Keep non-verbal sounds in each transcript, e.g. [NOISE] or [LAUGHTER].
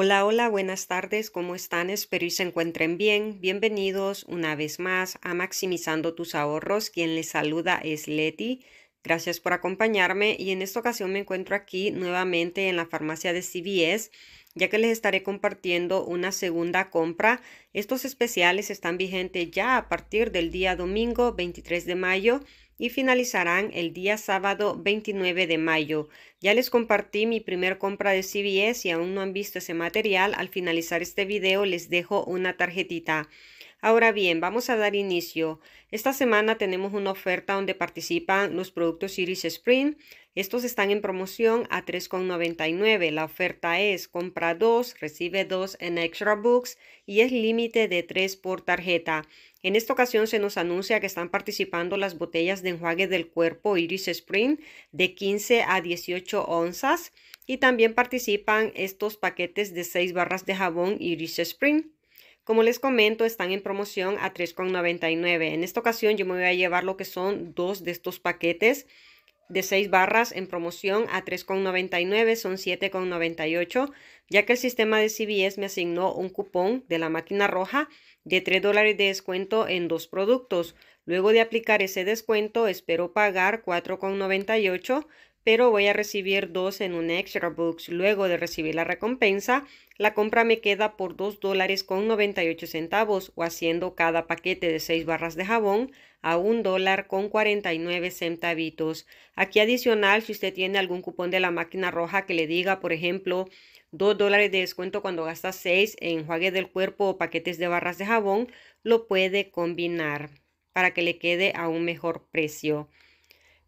Hola, hola, buenas tardes, ¿cómo están? Espero y se encuentren bien. Bienvenidos una vez más a Maximizando tus ahorros. Quien les saluda es Leti. Gracias por acompañarme y en esta ocasión me encuentro aquí nuevamente en la farmacia de CVS ya que les estaré compartiendo una segunda compra. Estos especiales están vigentes ya a partir del día domingo 23 de mayo y finalizarán el día sábado 29 de mayo. Ya les compartí mi primer compra de CBS y aún no han visto ese material, al finalizar este video les dejo una tarjetita. Ahora bien, vamos a dar inicio. Esta semana tenemos una oferta donde participan los productos Iris Spring. Estos están en promoción a $3,99. La oferta es compra 2, recibe 2 en Extra Books y es límite de 3 por tarjeta. En esta ocasión se nos anuncia que están participando las botellas de enjuague del cuerpo Iris Spring de 15 a 18 onzas y también participan estos paquetes de 6 barras de jabón Iris Spring. Como les comento, están en promoción a 3,99. En esta ocasión yo me voy a llevar lo que son dos de estos paquetes de 6 barras en promoción a 3,99 son 7,98, ya que el sistema de CBS me asignó un cupón de la máquina roja de 3 dólares de descuento en dos productos. Luego de aplicar ese descuento, espero pagar 4,98, pero voy a recibir dos en un Extra box. Luego de recibir la recompensa, la compra me queda por 2 dólares con 98 centavos o haciendo cada paquete de seis barras de jabón a un dólar con 49 centavitos. Aquí adicional, si usted tiene algún cupón de la máquina roja que le diga, por ejemplo, 2 dólares de descuento cuando gasta 6 en enjuague del cuerpo o paquetes de barras de jabón, lo puede combinar para que le quede a un mejor precio.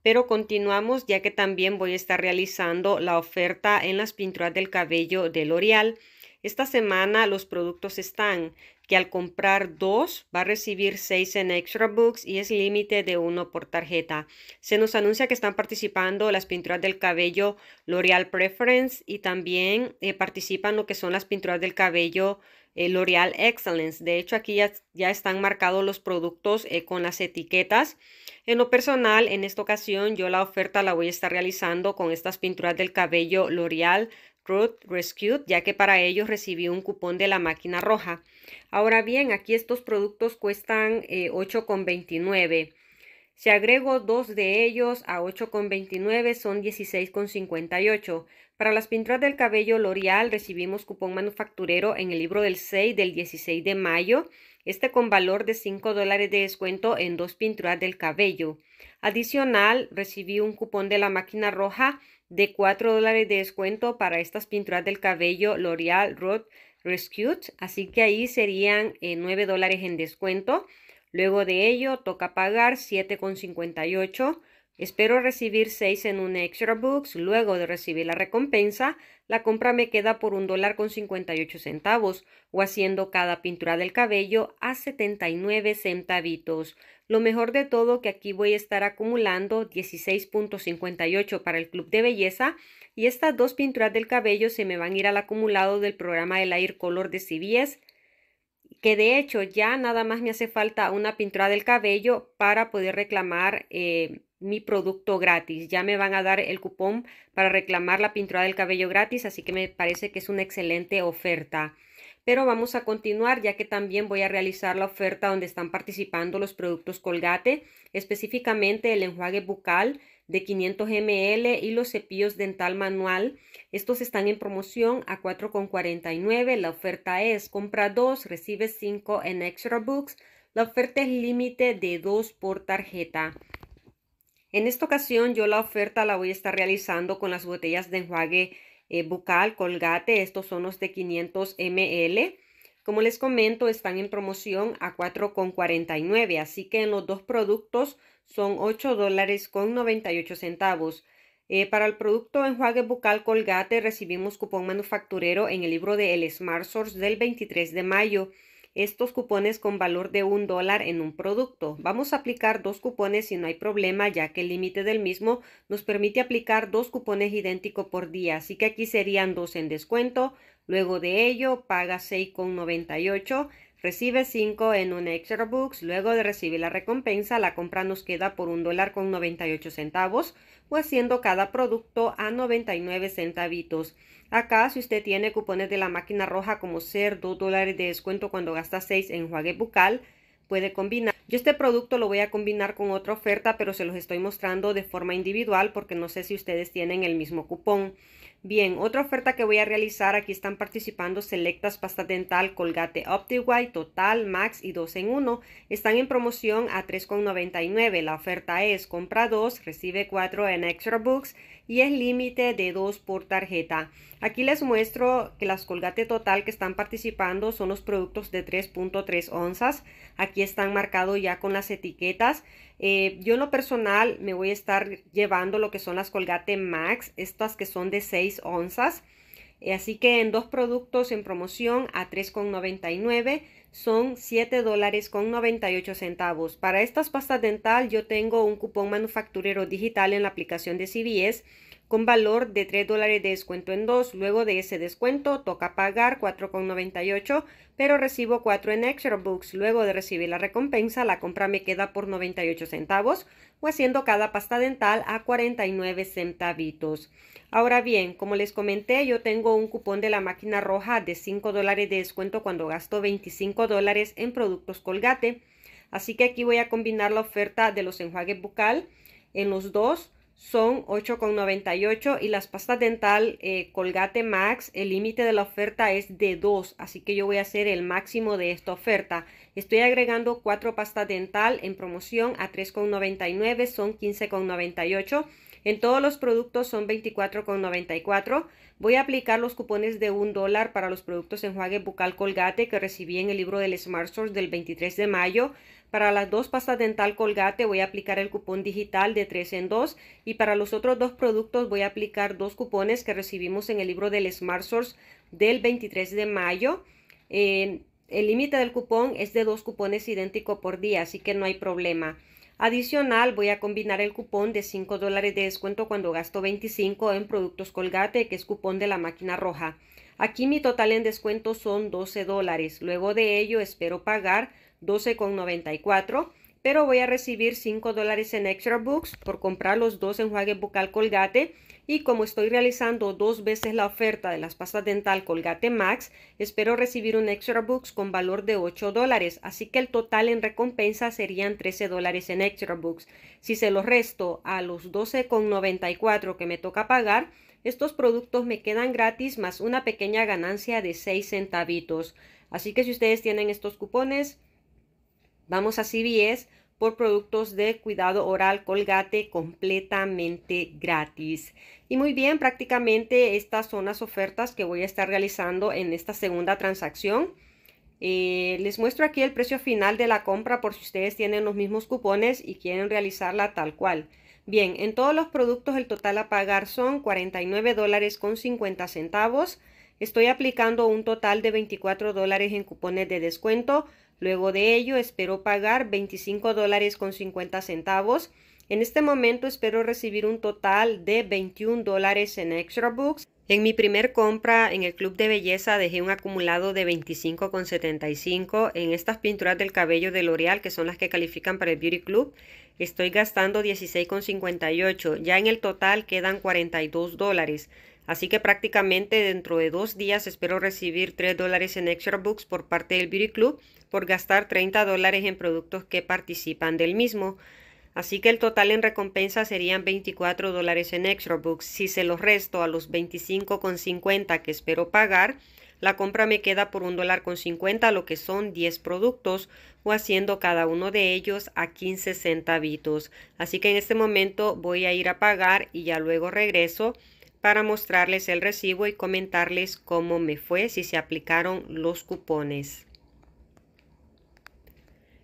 Pero continuamos ya que también voy a estar realizando la oferta en las pinturas del cabello de L'Oreal esta semana los productos están que al comprar dos va a recibir seis en Extra Books y es límite de uno por tarjeta. Se nos anuncia que están participando las pinturas del cabello L'Oreal Preference y también eh, participan lo que son las pinturas del cabello eh, L'Oreal Excellence. De hecho, aquí ya, están marcados los productos eh, con las etiquetas. En lo personal, en esta ocasión yo la oferta la voy a estar realizando con estas pinturas del cabello L'Oreal Root Rescued, ya que para ellos recibí un cupón de la máquina roja. Ahora bien, aquí estos productos cuestan 8,29. Eh, si agrego dos de ellos a 8,29 son 16,58. Para las pinturas del cabello L'Oreal recibimos cupón manufacturero en el libro del 6 del 16 de mayo. Este con valor de 5 dólares de descuento en dos pinturas del cabello. Adicional, recibí un cupón de la máquina roja de 4 dólares de descuento para estas pinturas del cabello L'Oreal Road Rescue. Así que ahí serían 9 eh, dólares en descuento. Luego de ello, toca pagar 7,58. Espero recibir 6 en un extra box Luego de recibir la recompensa, la compra me queda por un dólar con 58 centavos o haciendo cada pintura del cabello a 79 centavitos. Lo mejor de todo que aquí voy a estar acumulando 16.58 para el club de belleza y estas dos pinturas del cabello se me van a ir al acumulado del programa de Air Color de CBS que de hecho ya nada más me hace falta una pintura del cabello para poder reclamar eh, mi producto gratis. Ya me van a dar el cupón para reclamar la pintura del cabello gratis, así que me parece que es una excelente oferta pero vamos a continuar ya que también voy a realizar la oferta donde están participando los productos Colgate, específicamente el enjuague bucal de 500 ml y los cepillos dental manual. Estos están en promoción a 4,49. La oferta es compra 2, recibe 5 en Extra Books. La oferta es límite de 2 por tarjeta. En esta ocasión yo la oferta la voy a estar realizando con las botellas de enjuague eh, bucal, colgate, estos son los de 500 ml. Como les comento, están en promoción a 4,49, así que en los dos productos son 8 dólares con 98 centavos. Eh, para el producto enjuague bucal Colgate recibimos cupón manufacturero en el libro de El Smart Source del 23 de mayo estos cupones con valor de un dólar en un producto. Vamos a aplicar dos cupones si no hay problema, ya que el límite del mismo nos permite aplicar dos cupones idénticos por día. Así que aquí serían dos en descuento. Luego de ello, paga 6,98 Recibe 5 en un extra books. Luego de recibir la recompensa, la compra nos queda por un dólar con 98 centavos o haciendo cada producto a 99 centavitos. Acá, si usted tiene cupones de la máquina roja como ser 2 dólares de descuento cuando gasta 6 en enjuague bucal, puede combinar. Yo este producto lo voy a combinar con otra oferta, pero se los estoy mostrando de forma individual porque no sé si ustedes tienen el mismo cupón. Bien, otra oferta que voy a realizar, aquí están participando selectas pasta dental Colgate OptiWhite Total, Max y 2 en 1. Están en promoción a 3,99. La oferta es compra 2, recibe 4 en Extra Books y es límite de 2 por tarjeta. Aquí les muestro que las Colgate Total que están participando son los productos de 3.3 onzas. Aquí están marcados ya con las etiquetas. Eh, yo en lo personal me voy a estar llevando lo que son las Colgate Max, estas que son de 6 onzas. Eh, así que en dos productos en promoción a 3,99 son 7 dólares con 98 centavos. Para estas pastas dental yo tengo un cupón manufacturero digital en la aplicación de CVS con valor de 3 dólares de descuento en 2. Luego de ese descuento toca pagar 4,98, pero recibo 4 en extra books. Luego de recibir la recompensa, la compra me queda por 98 centavos o haciendo cada pasta dental a 49 centavitos. Ahora bien, como les comenté, yo tengo un cupón de la máquina roja de 5 dólares de descuento cuando gasto 25 dólares en productos colgate. Así que aquí voy a combinar la oferta de los enjuagues bucal en los dos son 8,98 y las pastas dental eh, Colgate Max, el límite de la oferta es de 2, así que yo voy a hacer el máximo de esta oferta. Estoy agregando 4 pastas dental en promoción a 3,99, son 15,98. En todos los productos son 24,94. Voy a aplicar los cupones de $1 dólar para los productos enjuague bucal colgate que recibí en el libro del Smart Source del 23 de mayo. Para las dos pastas dental Colgate voy a aplicar el cupón digital de 3 en 2 y para los otros dos productos voy a aplicar dos cupones que recibimos en el libro del Smart Source del 23 de mayo. el límite del cupón es de dos cupones idénticos por día, así que no hay problema. Adicional, voy a combinar el cupón de 5 dólares de descuento cuando gasto 25 en productos Colgate, que es cupón de la máquina roja. Aquí mi total en descuento son 12 dólares. Luego de ello espero pagar 12,94 pero voy a recibir 5 dólares en extra books por comprar los dos enjuagues bucal colgate y como estoy realizando dos veces la oferta de las pastas dental colgate max espero recibir un extra books con valor de 8 dólares así que el total en recompensa serían 13 dólares en extra books si se los resto a los 12,94 que me toca pagar estos productos me quedan gratis más una pequeña ganancia de 6 centavitos así que si ustedes tienen estos cupones Vamos a CVS por productos de cuidado oral colgate completamente gratis. Y muy bien, prácticamente estas son las ofertas que voy a estar realizando en esta segunda transacción. Eh, les muestro aquí el precio final de la compra por si ustedes tienen los mismos cupones y quieren realizarla tal cual. Bien, en todos los productos el total a pagar son 49 dólares con 50 centavos. Estoy aplicando un total de 24 dólares en cupones de descuento Luego de ello, espero pagar 25 dólares con 50 centavos. En este momento espero recibir un total de 21 dólares en Extra Books. En mi primer compra en el club de belleza dejé un acumulado de 25,75 en estas pinturas del cabello de L'Oreal que son las que califican para el Beauty Club. Estoy gastando 16,58. Ya en el total quedan 42 dólares. Así que prácticamente dentro de dos días espero recibir 3 dólares en Extra Books por parte del Beauty Club por gastar 30 dólares en productos que participan del mismo. Así que el total en recompensa serían 24 dólares en Extra Books. Si se los resto a los 25,50 que espero pagar, la compra me queda por un dólar con 50, lo que son 10 productos, o haciendo cada uno de ellos a 15 centavitos. Así que en este momento voy a ir a pagar y ya luego regreso para mostrarles el recibo y comentarles cómo me fue si se aplicaron los cupones.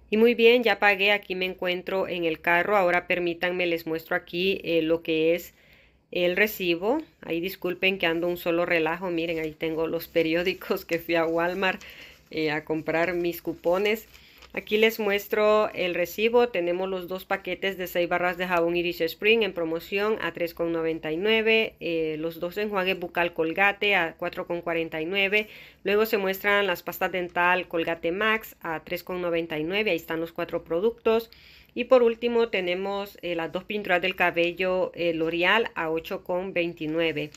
Y muy bien, ya pagué, aquí me encuentro en el carro, ahora permítanme les muestro aquí eh, lo que es el recibo. Ahí disculpen que ando un solo relajo, miren, ahí tengo los [LAUGHS] periódicos que fui a Walmart eh, a comprar mis cupones. Aquí les muestro el recibo. Tenemos los dos paquetes de 6 barras de jabón Iris Spring en promoción a 3,99. Eh, los dos enjuagues bucal Colgate a 4,49. Luego se muestran las pastas dental Colgate Max a 3,99. Ahí están los cuatro productos. Y por último tenemos eh, las dos pinturas del cabello eh, L'Oreal a 8,29.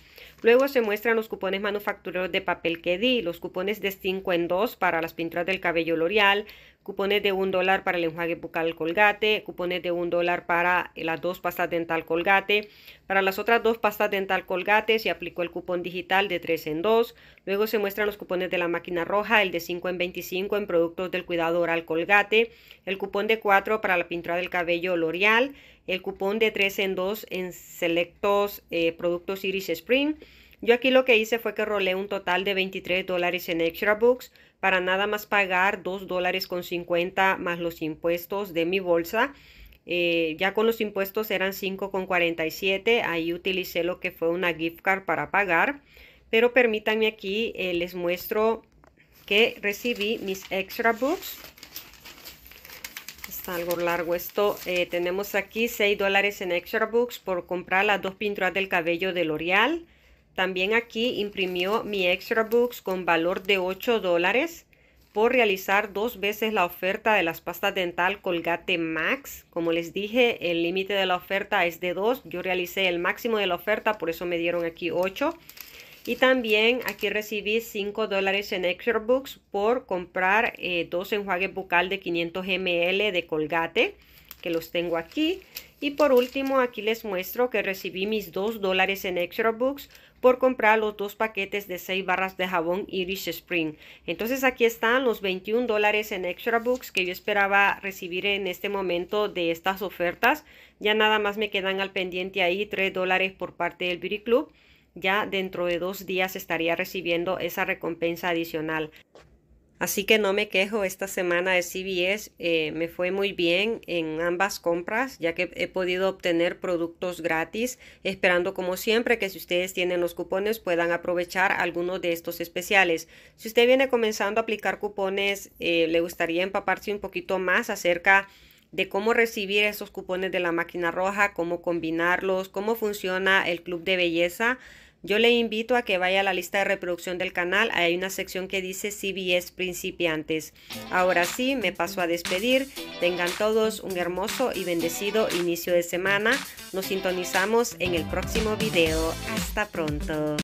Luego se muestran los cupones manufactureros de papel que di, los cupones de 5 en 2 para las pinturas del cabello L'Oreal, cupones de 1 dólar para el enjuague bucal colgate, cupones de 1 dólar para eh, las dos pastas dental colgate. Para las otras dos pastas dental colgate se aplicó el cupón digital de 3 en 2. Luego se muestran los cupones de la máquina roja, el de 5 en 25 en productos del cuidado oral colgate, el cupón de 4 para la pintura del cabello L'Oreal, el cupón de 3 en 2 en selectos eh, productos Iris Spring. Yo aquí lo que hice fue que rolé un total de 23 dólares en Extra Books para nada más pagar 2 dólares con 50 más los impuestos de mi bolsa. Eh, ya con los impuestos eran con 47, Ahí utilicé lo que fue una gift card para pagar. Pero permítanme aquí, eh, les muestro que recibí mis Extra Books algo largo esto. Eh, tenemos aquí 6 dólares en extra books por comprar las dos pinturas del cabello de L'Oreal. También aquí imprimió mi extra books con valor de 8 dólares por realizar dos veces la oferta de las pastas dental Colgate Max. Como les dije, el límite de la oferta es de 2. Yo realicé el máximo de la oferta, por eso me dieron aquí 8. Y también aquí recibí 5 dólares en Extra Books por comprar eh, dos enjuagues bucal de 500 ml de Colgate, que los tengo aquí. Y por último, aquí les muestro que recibí mis 2 dólares en Extra Books por comprar los dos paquetes de 6 barras de jabón Irish Spring. Entonces aquí están los 21 dólares en Extra Books que yo esperaba recibir en este momento de estas ofertas. Ya nada más me quedan al pendiente ahí 3 dólares por parte del Beauty Club ya dentro de dos días estaría recibiendo esa recompensa adicional. Así que no me quejo, esta semana de CBS eh, me fue muy bien en ambas compras, ya que he podido obtener productos gratis, esperando como siempre que si ustedes tienen los cupones puedan aprovechar algunos de estos especiales. Si usted viene comenzando a aplicar cupones, eh, le gustaría empaparse un poquito más acerca de cómo recibir esos cupones de la máquina roja, cómo combinarlos, cómo funciona el club de belleza. Yo le invito a que vaya a la lista de reproducción del canal. Hay una sección que dice CBS principiantes. Ahora sí, me paso a despedir. Tengan todos un hermoso y bendecido inicio de semana. Nos sintonizamos en el próximo video. Hasta pronto.